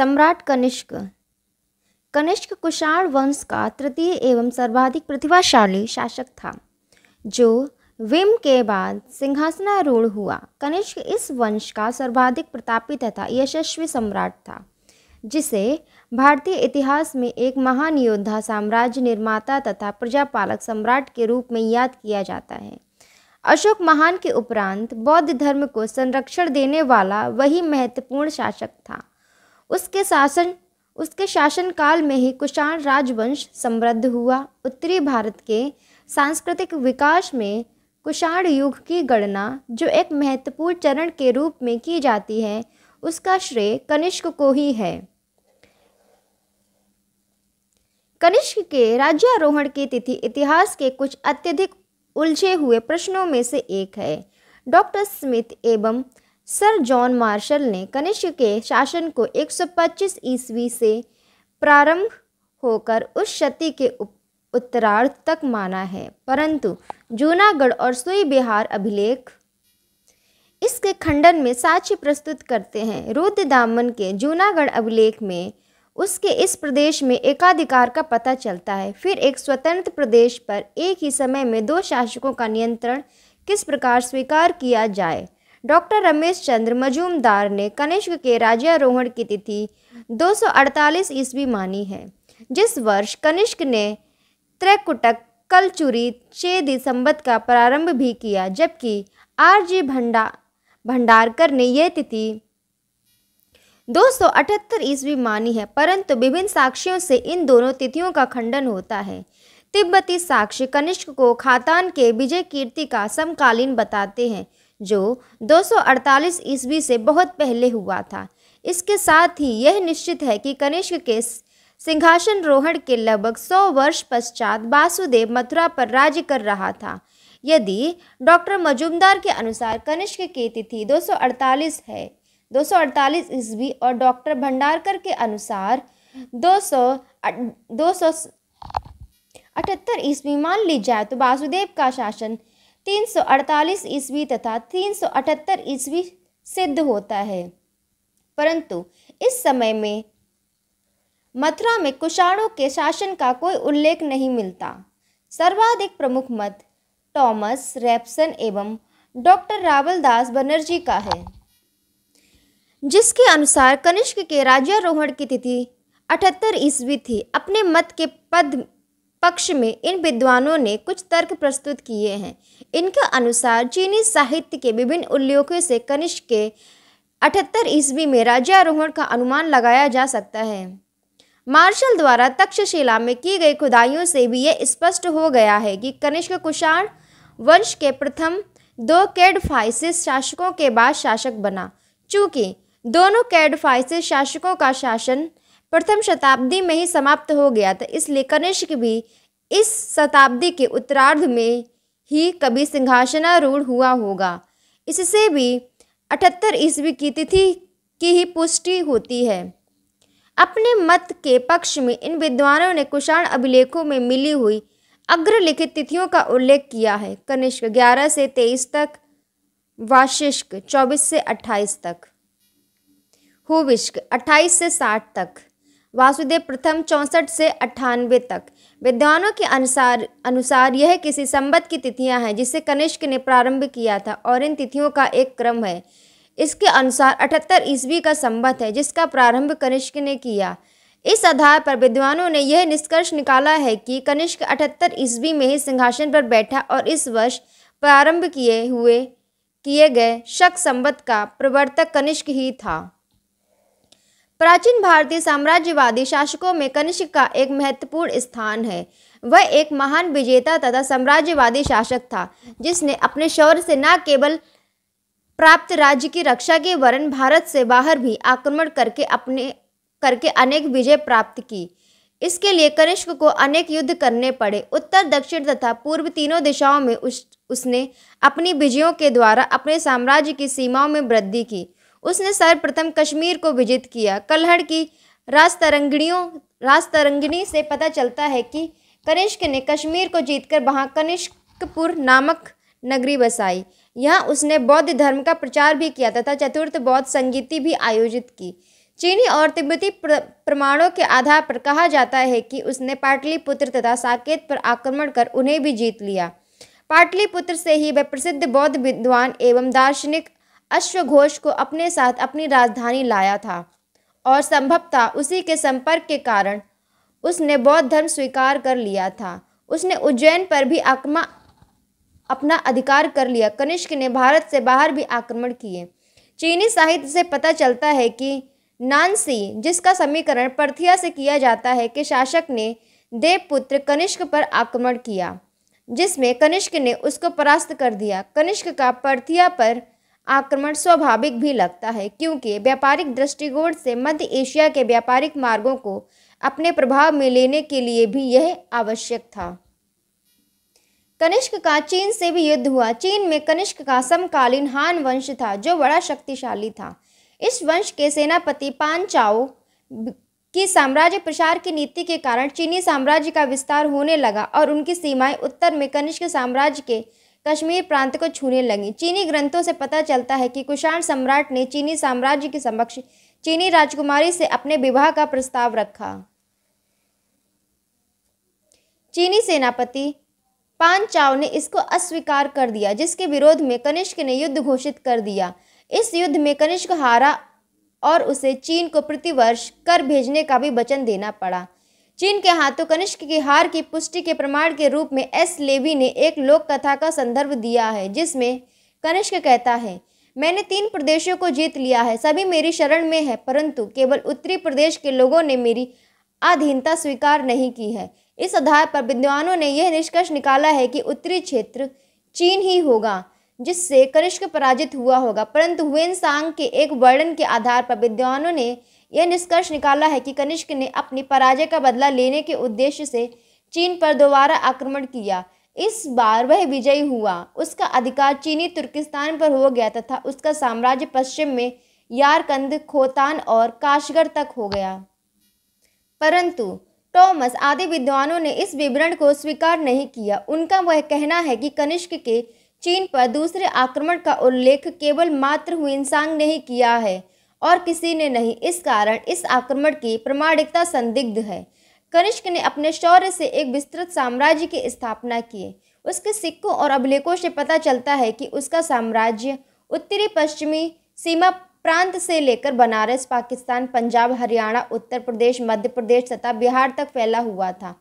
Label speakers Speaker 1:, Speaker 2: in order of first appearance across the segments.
Speaker 1: सम्राट कनिष्क कनिष्क कुषाण वंश का तृतीय एवं सर्वाधिक प्रतिभाशाली शासक था जो विम के बाद सिंहासनारूढ़ हुआ कनिष्क इस वंश का सर्वाधिक प्रतापी तथा यशस्वी सम्राट था जिसे भारतीय इतिहास में एक महान योद्धा साम्राज्य निर्माता तथा प्रजापालक सम्राट के रूप में याद किया जाता है अशोक महान के उपरांत बौद्ध धर्म को संरक्षण देने वाला वही महत्वपूर्ण शासक था उसके शासन उसके शासनकाल में ही कुषाण राजवंश समृद्ध हुआ उत्तरी भारत के सांस्कृतिक विकास में कुषाण युग की गणना जो एक महत्वपूर्ण चरण के रूप में की जाती है उसका श्रेय कनिष्क को ही है कनिष्क के राज्यारोहण की तिथि इतिहास के कुछ अत्यधिक उलझे हुए प्रश्नों में से एक है डॉक्टर स्मिथ एवं सर जॉन मार्शल ने कनिष्क के शासन को 125 ईस्वी से प्रारंभ होकर उस क्षति के उत्तरार्ध तक माना है परंतु जूनागढ़ और सुई बिहार अभिलेख इसके खंडन में साक्ष्य प्रस्तुत करते हैं रुद्र दामन के जूनागढ़ अभिलेख में उसके इस प्रदेश में एकाधिकार का पता चलता है फिर एक स्वतंत्र प्रदेश पर एक ही समय में दो शासकों का नियंत्रण किस प्रकार स्वीकार किया जाए डॉक्टर रमेश चंद्र मजूमदार ने कनिष्क के राज्यारोहण की तिथि 248 ईस्वी मानी है जिस वर्ष कनिष्क ने त्रैकुटक कलचुरी छः संबत का प्रारंभ भी किया जबकि आर जी भंडा भंडारकर ने यह तिथि 278 ईस्वी मानी है परंतु विभिन्न साक्ष्यों से इन दोनों तिथियों का खंडन होता है तिब्बती साक्ष्य कनिष्क को खातान के विजय कीर्ति का समकालीन बताते हैं जो 248 ईस्वी से बहुत पहले हुआ था इसके साथ ही यह निश्चित है कि कनिष्क के सिंहासन रोहण के लगभग 100 वर्ष पश्चात वासुदेव मथुरा पर राज्य कर रहा था यदि डॉक्टर मजुमदार के अनुसार कनिष्क की तिथि 248 है 248 ईस्वी और डॉक्टर भंडारकर के अनुसार 200 सौ अठहत्तर ईस्वी मान ली जाए तो वासुदेव का शासन 348 ईस्वी तथा 378 ईस्वी सिद्ध होता है परंतु इस समय में मथुरा में कुषाणों के शासन का कोई उल्लेख नहीं मिलता सर्वाधिक प्रमुख मत टॉमस रैप्सन एवं डॉक्टर रावलदास बनर्जी का है जिसके अनुसार कनिष्क के राज्यारोहण की तिथि अठहत्तर ईस्वी थी अपने मत के पद पक्ष में इन विद्वानों ने कुछ तर्क प्रस्तुत किए हैं इनके अनुसार चीनी साहित्य के विभिन्न उल्लेखों से कनिष्क के अठहत्तर ईस्वी में राज्यारोहण का अनुमान लगाया जा सकता है मार्शल द्वारा तक्षशिला में की गई खुदाइयों से भी यह स्पष्ट हो गया है कि कनिष्क कुषाण वंश के प्रथम दो कैडफाइसिस शासकों के बाद शासक बना चूँकि दोनों कैडफाइसिस शासकों का शासन प्रथम शताब्दी में ही समाप्त हो गया था इसलिए कनिष्क भी इस शताब्दी के उत्तरार्ध में ही कभी सिंहासनारूढ़ हुआ होगा इससे भी अठहत्तर ईस्वी की तिथि की ही पुष्टि होती है अपने मत के पक्ष में इन विद्वानों ने कुषाण अभिलेखों में मिली हुई अग्रलिखित तिथियों का उल्लेख किया है कनिष्क 11 से 23 तक वाशिष्क 24 से 28 तक हुविष्क 28 से 60 तक वासुदेव प्रथम चौंसठ से अट्ठानवे तक विद्वानों के अनुसार अनुसार यह किसी संबत की तिथियां हैं जिसे कनिष्क ने प्रारंभ किया था और इन तिथियों का एक क्रम है इसके अनुसार अठहत्तर ईस्वी का संबत है जिसका प्रारंभ कनिष्क ने किया इस आधार पर विद्वानों ने यह निष्कर्ष निकाला है कि कनिष्क अठहत्तर ईस्वी में ही सिंहासन पर बैठा और इस वर्ष प्रारंभ किए हुए किए गए शक संबत का प्रवर्तक कनिष्क ही था प्राचीन भारतीय साम्राज्यवादी शासकों में कनिष्क का एक महत्वपूर्ण स्थान है वह एक महान विजेता तथा साम्राज्यवादी शासक था जिसने अपने शौर्य से न केवल प्राप्त राज्य की रक्षा के वरन भारत से बाहर भी आक्रमण करके अपने करके अनेक विजय प्राप्त की इसके लिए कनिष्क को अनेक युद्ध करने पड़े उत्तर दक्षिण तथा पूर्व तीनों दिशाओं में उस उसने अपनी विजयों के द्वारा अपने साम्राज्य की सीमाओं में वृद्धि की उसने सर्वप्रथम कश्मीर को विजित किया कल्हड़ की राजतरंगिणियों राजतरंगिणी से पता चलता है कि कनिष्क ने कश्मीर को जीतकर वहाँ कनिष्कपुर नामक नगरी बसाई यहाँ उसने बौद्ध धर्म का प्रचार भी किया तथा चतुर्थ बौद्ध संगीति भी आयोजित की चीनी और तिब्बती प्र, प्रमाणों के आधार पर कहा जाता है कि उसने पाटलिपुत्र तथा साकेत पर आक्रमण कर उन्हें भी जीत लिया पाटलिपुत्र से ही वह प्रसिद्ध बौद्ध विद्वान एवं दार्शनिक अश्वघोष को अपने साथ अपनी राजधानी लाया था और संभवतः उसी के संपर्क के कारण उसने बौद्ध धर्म स्वीकार कर लिया था उसने उज्जैन पर भी आक्रमा अपना अधिकार कर लिया कनिष्क ने भारत से बाहर भी आक्रमण किए चीनी साहित्य से पता चलता है कि नानसी जिसका समीकरण पर्थिया से किया जाता है कि शासक ने देवपुत्र कनिष्क पर आक्रमण किया जिसमें कनिष्क ने उसको परास्त कर दिया कनिष्क का पर्थिया पर आक्रमण स्वाभाविक भी लगता है क्योंकि व्यापारिक दृष्टिकोण से मध्य एशिया के व्यापारिक मार्गों को अपने प्रभाव में लेने के लिए भी यह आवश्यक था कनिष्क का चीन से भी युद्ध हुआ चीन में कनिष्क का समकालीन हान वंश था जो बड़ा शक्तिशाली था इस वंश के सेनापति पान चाओ की साम्राज्य प्रसार की नीति के कारण चीनी साम्राज्य का विस्तार होने लगा और उनकी सीमाएं उत्तर में कनिष्क साम्राज्य के कश्मीर प्रांत को छूने लगी चीनी ग्रंथों से पता चलता है कि कुषाण सम्राट ने चीनी साम्राज्य के समक्ष चीनी राजकुमारी से अपने विवाह का प्रस्ताव रखा चीनी सेनापति पान चाव ने इसको अस्वीकार कर दिया जिसके विरोध में कनिष्क ने युद्ध घोषित कर दिया इस युद्ध में कनिष्क हारा और उसे चीन को प्रतिवर्ष कर भेजने का भी वचन देना पड़ा चीन के हाथों कनिष्क की हार की पुष्टि के प्रमाण के रूप में एस लेवी ने एक लोक कथा का संदर्भ दिया है जिसमें कनिष्क कहता है मैंने तीन प्रदेशों को जीत लिया है सभी मेरी शरण में है परंतु केवल उत्तरी प्रदेश के लोगों ने मेरी अधीनता स्वीकार नहीं की है इस आधार पर विद्वानों ने यह निष्कर्ष निकाला है कि उत्तरी क्षेत्र चीन ही होगा जिससे कनिष्क पराजित हुआ होगा परंतु हुएन सांग के एक वर्णन के आधार पर विद्वानों ने यह निष्कर्ष निकाला है कि कनिष्क ने अपनी पराजय का बदला लेने के उद्देश्य से चीन पर दोबारा आक्रमण किया इस बार वह विजयी हुआ उसका अधिकार चीनी तुर्किस्तान पर हो गया तथा उसका साम्राज्य पश्चिम में यारकंद खोतान और काशगर तक हो गया परंतु टॉमस आदि विद्वानों ने इस विवरण को स्वीकार नहीं किया उनका वह कहना है कि कनिष्क के चीन पर दूसरे आक्रमण का उल्लेख केवल मात्र हुइंसांग ने ही किया है और किसी ने नहीं इस कारण इस आक्रमण की प्रमाणिकता संदिग्ध है कनिष्क ने अपने शौर्य से एक विस्तृत साम्राज्य की स्थापना की उसके सिक्कों और अभिलेखों से पता चलता है कि उसका साम्राज्य उत्तरी पश्चिमी सीमा प्रांत से लेकर बनारस पाकिस्तान पंजाब हरियाणा उत्तर प्रदेश मध्य प्रदेश तथा बिहार तक फैला हुआ था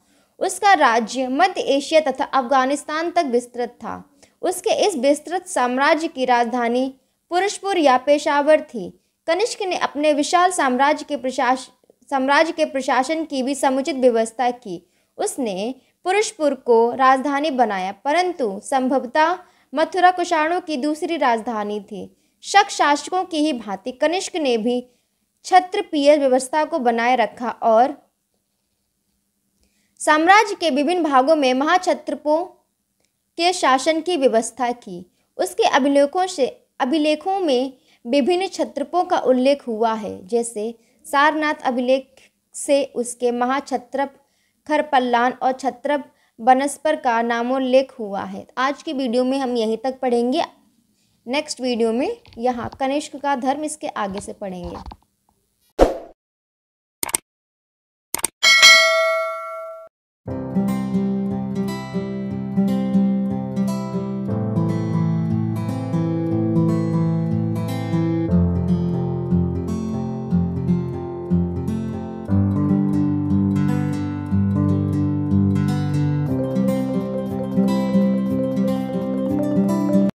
Speaker 1: उसका राज्य मध्य एशिया तथा अफगानिस्तान तक विस्तृत था उसके इस विस्तृत साम्राज्य की राजधानी पुरुषपुर या पेशावर थी कनिष्क ने अपने विशाल साम्राज्य के प्रशासन साम्राज्य के प्रशासन की भी समुचित व्यवस्था की उसने पुरुषपुर को राजधानी बनाया परंतु संभवतः मथुरा कुषाणों की दूसरी राजधानी थी शक शासकों की ही भांति कनिष्क ने भी क्षत्रपीय व्यवस्था को बनाए रखा और साम्राज्य के विभिन्न भागों में महाक्षत्रपों के शासन की व्यवस्था की उसके अभिलेखों से अभिलेखों में विभिन्न छत्रपों का उल्लेख हुआ है जैसे सारनाथ अभिलेख से उसके महाक्षत्रप खरपल्लान और छत्रप बनस्पर का नामोल्लेख हुआ है आज की वीडियो में हम यहीं तक पढ़ेंगे नेक्स्ट वीडियो में यहाँ कनिष्क का धर्म इसके आगे से पढ़ेंगे